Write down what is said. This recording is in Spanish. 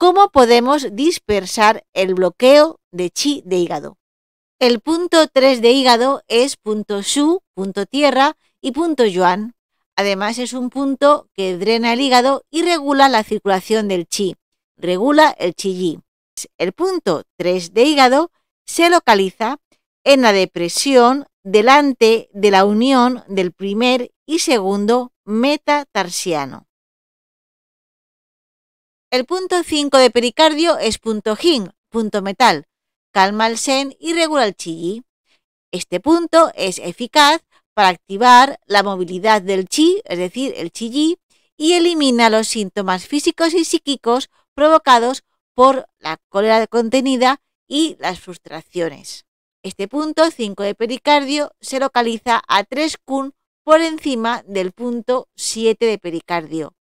¿Cómo podemos dispersar el bloqueo de chi de hígado? El punto 3 de hígado es punto su, punto tierra y punto yuan. Además es un punto que drena el hígado y regula la circulación del chi. Regula el chi yi. El punto 3 de hígado se localiza en la depresión delante de la unión del primer y segundo metatarsiano. El punto 5 de pericardio es punto Jin, punto metal. Calma el sen y regula el chi. Este punto es eficaz para activar la movilidad del chi, es decir, el chi y elimina los síntomas físicos y psíquicos provocados por la cólera contenida y las frustraciones. Este punto 5 de pericardio se localiza a 3 kun por encima del punto 7 de pericardio.